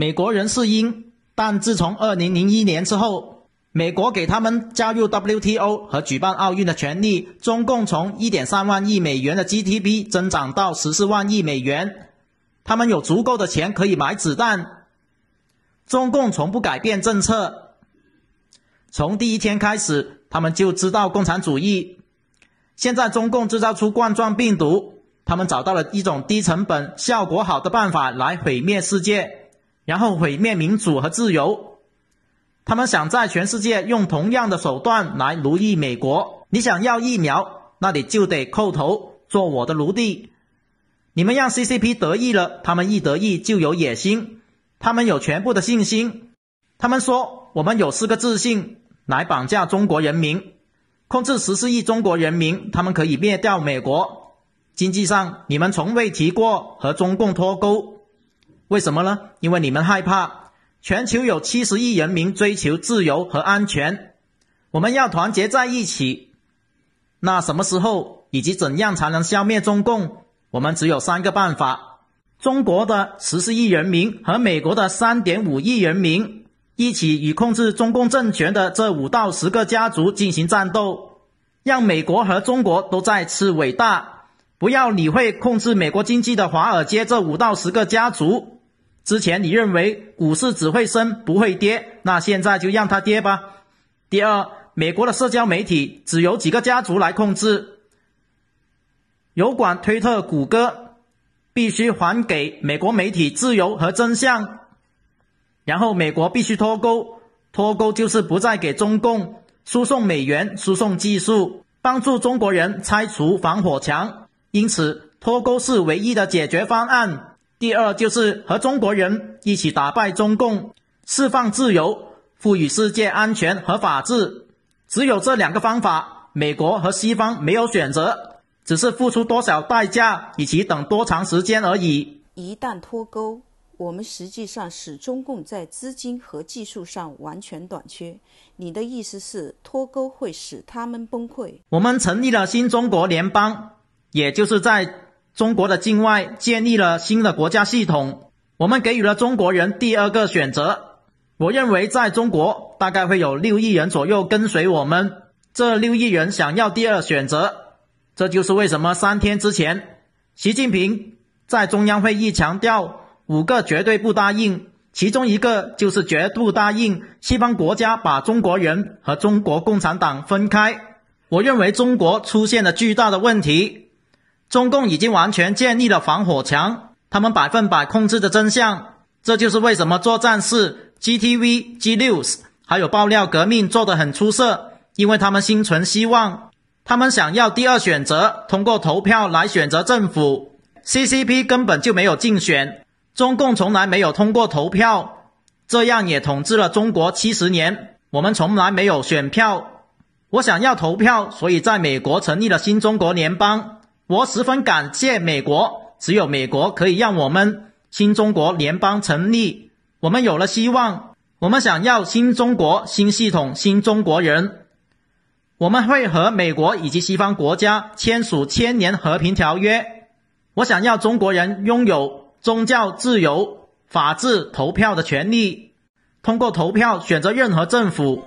美国人是鹰，但自从二零零一年之后，美国给他们加入 WTO 和举办奥运的权利。中共从一点三万亿美元的 GDP 增长到十四万亿美元，他们有足够的钱可以买子弹。中共从不改变政策，从第一天开始，他们就知道共产主义。现在中共制造出冠状病毒，他们找到了一种低成本、效果好的办法来毁灭世界。然后毁灭民主和自由。他们想在全世界用同样的手段来奴役美国。你想要疫苗，那你就得叩头做我的奴隶。你们让 CCP 得意了，他们一得意就有野心，他们有全部的信心。他们说我们有四个自信来绑架中国人民，控制十四亿中国人民，他们可以灭掉美国。经济上，你们从未提过和中共脱钩。为什么呢？因为你们害怕。全球有七十亿人民追求自由和安全，我们要团结在一起。那什么时候以及怎样才能消灭中共？我们只有三个办法：中国的十四亿人民和美国的三点五亿人民一起，与控制中共政权的这五到十个家族进行战斗，让美国和中国都再次伟大。不要理会控制美国经济的华尔街这五到十个家族。之前你认为股市只会升不会跌，那现在就让它跌吧。第二，美国的社交媒体只有几个家族来控制，有管推特、谷歌，必须还给美国媒体自由和真相。然后美国必须脱钩，脱钩就是不再给中共输送美元、输送技术，帮助中国人拆除防火墙。因此，脱钩是唯一的解决方案。第二就是和中国人一起打败中共，释放自由，赋予世界安全和法治。只有这两个方法，美国和西方没有选择，只是付出多少代价以及等多长时间而已。一旦脱钩，我们实际上使中共在资金和技术上完全短缺。你的意思是脱钩会使他们崩溃？我们成立了新中国联邦，也就是在。中国的境外建立了新的国家系统，我们给予了中国人第二个选择。我认为，在中国大概会有六亿人左右跟随我们，这六亿人想要第二选择。这就是为什么三天之前，习近平在中央会议强调五个绝对不答应，其中一个就是绝不答应西方国家把中国人和中国共产党分开。我认为，中国出现了巨大的问题。中共已经完全建立了防火墙，他们百分百控制着真相。这就是为什么作战室、GTV、G News，还有爆料革命做得很出色，因为他们心存希望，他们想要第二选择，通过投票来选择政府。CCP 根本就没有竞选，中共从来没有通过投票，这样也统治了中国七十年。我们从来没有选票，我想要投票，所以在美国成立了新中国联邦。我十分感谢美国，只有美国可以让我们新中国联邦成立，我们有了希望。我们想要新中国、新系统、新中国人，我们会和美国以及西方国家签署千年和平条约。我想要中国人拥有宗教自由、法治、投票的权利，通过投票选择任何政府。